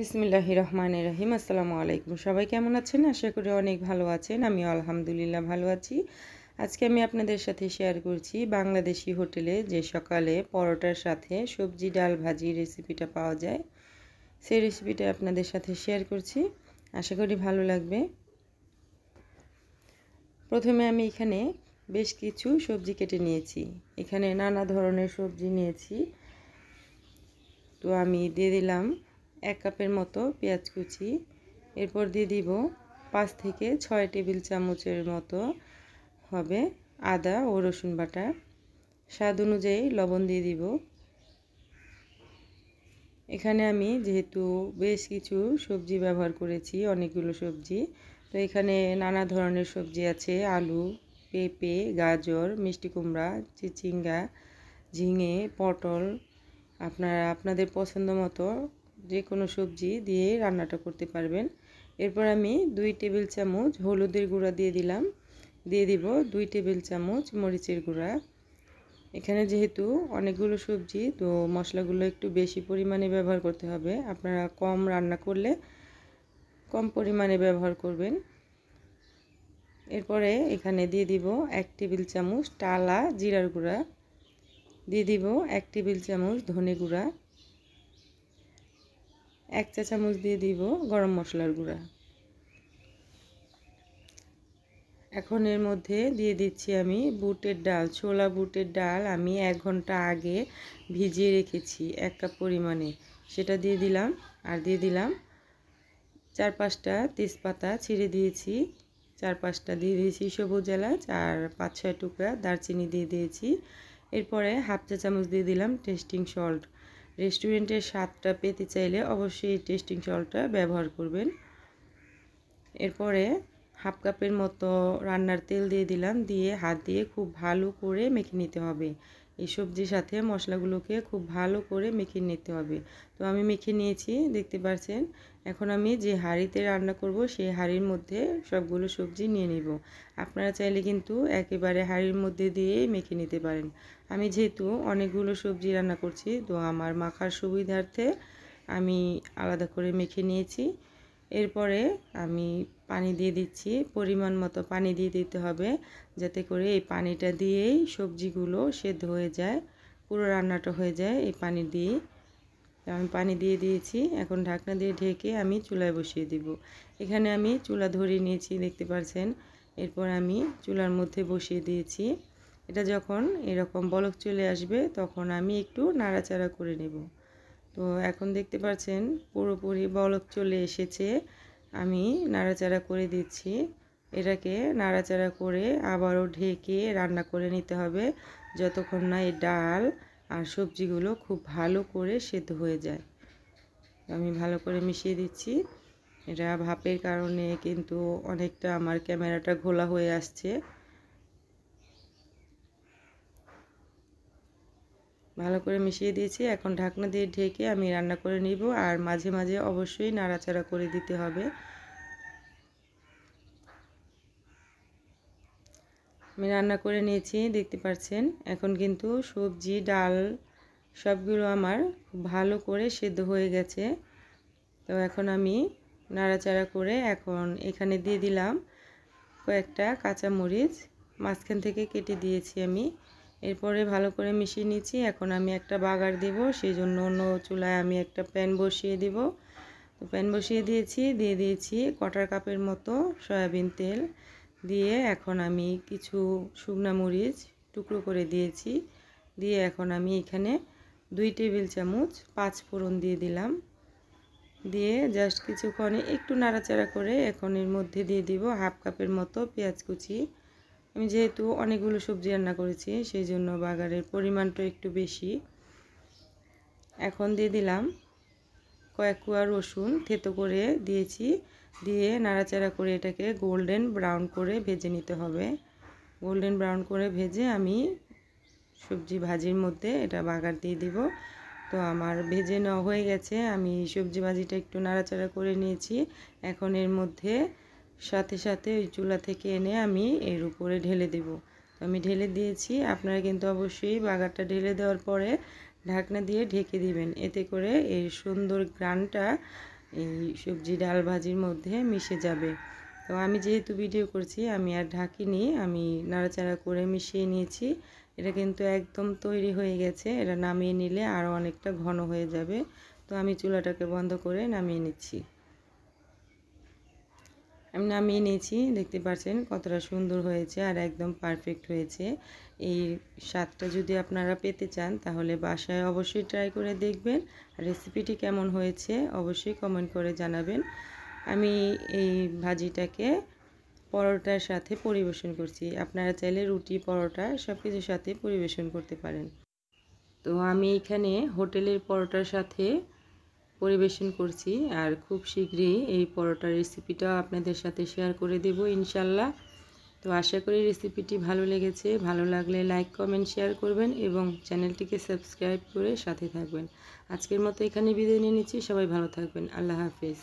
বিসমিল্লাহ রহমান রাহিম আসসালামু আলাইকুম সবাই কেমন আছেন আশা করি অনেক ভালো আছেন আমি আলহামদুলিল্লাহ ভালো আছি আজকে আমি আপনাদের সাথে শেয়ার করছি বাংলাদেশি হোটেলে যে সকালে পরোটার সাথে সবজি ডাল ভাজি রেসিপিটা পাওয়া যায় সেই রেসিপিটা আপনাদের সাথে শেয়ার করছি আশা করি ভালো লাগবে প্রথমে আমি এখানে বেশ কিছু সবজি কেটে নিয়েছি এখানে নানা ধরনের সবজি নিয়েছি তো আমি দিয়ে দিলাম এক কাপের মতো পেঁয়াজ কুচি এরপর দিয়ে দিব পাঁচ থেকে ছয় টেবিল চামচের মতো হবে আদা ও রসুন বাটা স্বাদ অনুযায়ী লবণ দিয়ে দিব এখানে আমি যেহেতু বেশ কিছু সবজি ব্যবহার করেছি অনেকগুলো সবজি তো এখানে নানা ধরনের সবজি আছে আলু পেঁপে গাজর মিষ্টি কুমড়া চিচিঙ্গা ঝিঙে পটল আপনারা আপনাদের পছন্দ মতো যে কোনো সবজি দিয়ে রান্নাটা করতে পারবেন এরপর আমি দুই টেবিল চামচ হলুদের গুঁড়া দিয়ে দিলাম দিয়ে দিব দুই টেবিল চামচ মরিচের গুঁড়া এখানে যেহেতু অনেকগুলো সবজি তো মশলাগুলো একটু বেশি পরিমাণে ব্যবহার করতে হবে আপনারা কম রান্না করলে কম পরিমাণে ব্যবহার করবেন এরপরে এখানে দিয়ে দিব এক টেবিল চামচ টালা জিরার গুঁড়া দিয়ে দিব এক টেবিল চামচ ধনে গুঁড়া এক চা চামচ দিয়ে দিব গরম মশলার গুঁড়া এখন এর মধ্যে দিয়ে দিচ্ছি আমি বুটের ডাল ছোলা বুটের ডাল আমি এক ঘন্টা আগে ভিজিয়ে রেখেছি এক কাপ পরিমাণে সেটা দিয়ে দিলাম আর দিয়ে দিলাম চার পাঁচটা তেজপাতা ছিঁড়ে দিয়েছি চার পাঁচটা দিয়ে দিয়েছি সবুজ এলাচ আর পাঁচ ছয় টুকরা দারচিনি দিয়ে দিয়েছি এরপরে হাফ চা চামচ দিয়ে দিলাম টেস্টিং সল্ট রেস্টুরেন্টের স্বাদটা পেতে চাইলে অবশ্যই টেস্টিং সলটা ব্যবহার করবেন এরপরে হাফ কাপের মতো রান্নার তেল দিয়ে দিলাম দিয়ে হাত দিয়ে খুব ভালো করে মেখে নিতে হবে এই সবজির সাথে মশলাগুলোকে খুব ভালো করে মেখে নিতে হবে তো আমি মেখে নিয়েছি দেখতে পাচ্ছেন এখন আমি যে হাঁড়িতে রান্না করব সেই হাঁড়ির মধ্যে সবগুলো সবজি নিয়ে নিব আপনারা চাইলে কিন্তু একেবারে হাঁড়ির মধ্যে দিয়ে মেখে নিতে পারেন আমি যেহেতু অনেকগুলো সবজি রান্না করছি তো আমার মাখার সুবিধার্থে আমি আলাদা করে মেখে নিয়েছি এরপরে আমি পানি দিয়ে দিচ্ছি পরিমাণ মতো পানি দিয়ে দিতে হবে যাতে করে এই পানিটা দিয়েই সবজিগুলো সেদ্ধ হয়ে যায় পুরো রান্নাটা হয়ে যায় এই পানি দিয়ে আমি পানি দিয়ে দিয়েছি এখন ঢাকনা দিয়ে ঢেকে আমি চুলায় বসিয়ে দিব এখানে আমি চুলা ধরে নিয়েছি দেখতে পাচ্ছেন এরপর আমি চুলার মধ্যে বসিয়ে দিয়েছি এটা যখন এরকম বলক চলে আসবে তখন আমি একটু নাড়াচাড়া করে নেব তো এখন দেখতে পাচ্ছেন পুরোপুরি বলক চলে এসেছে আমি নাড়াচাড়া করে দিচ্ছি এটাকে নাড়াচাড়া করে আবারও ঢেকে রান্না করে নিতে হবে যতক্ষণ না এই ডাল আর সবজিগুলো খুব ভালো করে সেদ্ধ হয়ে যায় আমি ভালো করে মিশিয়ে দিচ্ছি এটা ভাপের কারণে কিন্তু অনেকটা আমার ক্যামেরাটা ঘোলা হয়ে আসছে ভালো করে মিশিয়ে দিয়েছি এখন ঢাকনা দিয়ে ঢেকে আমি রান্না করে নিব আর মাঝে মাঝে অবশ্যই নাড়াচাড়া করে দিতে হবে আমি রান্না করে নিয়েছি দেখতে পাচ্ছেন এখন কিন্তু সবজি ডাল সবগুলো আমার ভালো করে সেদ্ধ হয়ে গেছে তো এখন আমি নাড়াচাড়া করে এখন এখানে দিয়ে দিলাম কয়েকটা কাঁচামরিচ মাঝখান থেকে কেটে দিয়েছি আমি এরপরে ভালো করে মিশিয়ে নিচ্ছি এখন আমি একটা বাগার দেব সেই জন্য অন্য চুলায় আমি একটা প্যান বসিয়ে দেব তো প্যান বসিয়ে দিয়েছি দিয়ে দিয়েছি কটার কাপের মতো সয়াবিন তেল দিয়ে এখন আমি কিছু শুকনা মরিচ টুকরো করে দিয়েছি দিয়ে এখন আমি এখানে দুই টেবিল চামচ পাঁচ ফোড়ন দিয়ে দিলাম দিয়ে জাস্ট কিছুক্ষণে একটু নাড়াচাড়া করে এখন এর মধ্যে দিয়ে দিব হাফ কাপের মতো পেঁয়াজ কুচি আমি যেহেতু অনেকগুলো সবজি রান্না করেছি সেই জন্য বাগারের পরিমাণটা একটু বেশি এখন দিয়ে দিলাম কয়েক কুয়া রসুন থেতো করে দিয়েছি দিয়ে নাড়াচাড়া করে এটাকে গোল্ডেন ব্রাউন করে ভেজে নিতে হবে গোল্ডেন ব্রাউন করে ভেজে আমি সবজি ভাজির মধ্যে এটা বাগার দিয়ে দিব তো আমার ভেজে নেওয়া হয়ে গেছে আমি সবজি ভাজিটা একটু নাড়াচাড়া করে নিয়েছি এখন এর মধ্যে সাথে সাথে ওই চুলা থেকে এনে আমি এর উপরে ঢেলে দেব আমি ঢেলে দিয়েছি আপনারা কিন্তু অবশ্যই বাগারটা ঢেলে দেওয়ার পরে ঢাকনা দিয়ে ঢেকে দিবেন এতে করে এই সুন্দর গ্রানটা এই সবজি ডাল ভাজির মধ্যে মিশে যাবে তো আমি যেহেতু ভিডিও করছি আমি আর ঢাকিনি আমি নাড়াচাড়া করে মিশিয়ে নিয়েছি এটা কিন্তু একদম তৈরি হয়ে গেছে এটা নামিয়ে নিলে আরও অনেকটা ঘন হয়ে যাবে তো আমি চুলাটাকে বন্ধ করে নামিয়ে নিচ্ছি আমি নামিয়ে নিয়েছি দেখতে পাচ্ছেন কতটা সুন্দর হয়েছে আর একদম পারফেক্ট হয়েছে এই স্বাদটা যদি আপনারা পেতে চান তাহলে বাসায় অবশ্যই ট্রাই করে দেখবেন রেসিপিটি কেমন হয়েছে অবশ্যই কমেন্ট করে জানাবেন আমি এই ভাজিটাকে পরোটার সাথে পরিবেশন করছি আপনারা চাইলে রুটি পরোটা সব কিছুর সাথে পরিবেশন করতে পারেন তো আমি এখানে হোটেলের পরোটার সাথে পরিবেশন করছি আর খুব শীঘ্রই এই পরোটার রেসিপিটা আপনাদের সাথে শেয়ার করে দেব ইনশাল্লাহ তো আশা করি রেসিপিটি ভালো লেগেছে ভালো লাগলে লাইক কমেন্ট শেয়ার করবেন এবং চ্যানেলটিকে সাবস্ক্রাইব করে সাথে থাকবেন আজকের মতো এখানে বিদায় নিয়ে নিচ্ছি সবাই ভালো থাকবেন আল্লাহ হাফেজ